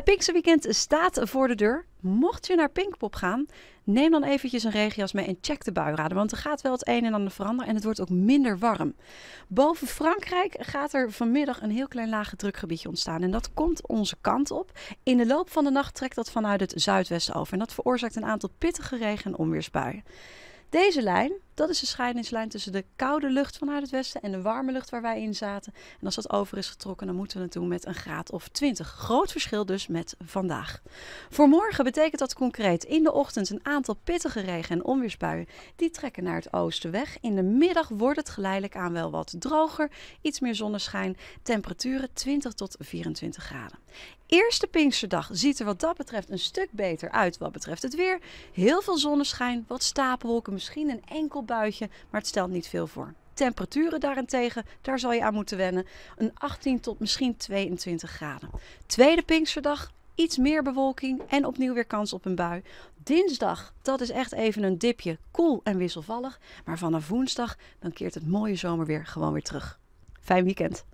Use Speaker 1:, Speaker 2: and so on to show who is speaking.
Speaker 1: Het Pinkse Weekend staat voor de deur. Mocht je naar Pinkpop gaan, neem dan eventjes een regenjas mee en check de buiraden. Want er gaat wel het een en ander veranderen en het wordt ook minder warm. Boven Frankrijk gaat er vanmiddag een heel klein lage drukgebiedje ontstaan. En dat komt onze kant op. In de loop van de nacht trekt dat vanuit het zuidwesten over. En dat veroorzaakt een aantal pittige regen- en onweersbuien. Deze lijn, dat is de scheidingslijn tussen de koude lucht vanuit het westen en de warme lucht waar wij in zaten. En als dat over is getrokken, dan moeten we het doen met een graad of 20. Groot verschil dus met vandaag. Voor morgen betekent dat concreet in de ochtend een aantal pittige regen- en onweersbuien. Die trekken naar het oosten weg. In de middag wordt het geleidelijk aan wel wat droger, iets meer zonneschijn, temperaturen 20 tot 24 graden. Eerste Pinksterdag ziet er wat dat betreft een stuk beter uit wat betreft het weer. Heel veel zonneschijn, wat stapelwolken, misschien een enkel buitje, maar het stelt niet veel voor. Temperaturen daarentegen, daar zal je aan moeten wennen. Een 18 tot misschien 22 graden. Tweede Pinksterdag, iets meer bewolking en opnieuw weer kans op een bui. Dinsdag, dat is echt even een dipje, koel en wisselvallig. Maar vanaf woensdag, dan keert het mooie zomerweer gewoon weer terug. Fijn weekend!